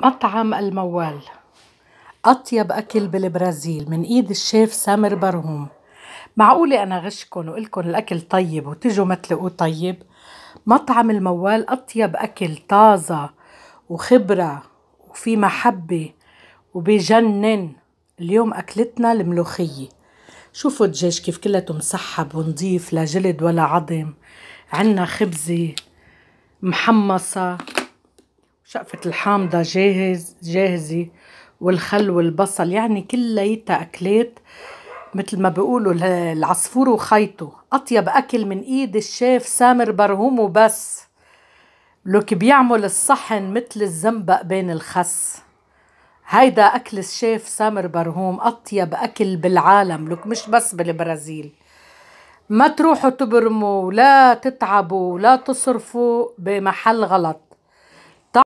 مطعم الموال أطيب أكل بالبرازيل من إيد الشيف سامر برهوم معقولة أنا غشكن وقلكن الأكل طيب وتجوا متلقوه طيب مطعم الموال أطيب أكل طازة وخبرة وفي محبة وبجنن اليوم أكلتنا الملوخية شوفوا الدجاج كيف كلته مسحب ونضيف لا جلد ولا عظم عنا خبزة محمصة شقفة الحامضة جاهز جاهزة والخل والبصل يعني كلياتها أكلات مثل ما بيقولوا العصفور وخيطه أطيب أكل من إيد الشيف سامر برهوم وبس لوك بيعمل الصحن مثل الزنبق بين الخس هيدا أكل الشيف سامر برهوم أطيب أكل بالعالم لك مش بس بالبرازيل ما تروحوا تبرموا ولا تتعبوا ولا تصرفوا بمحل غلط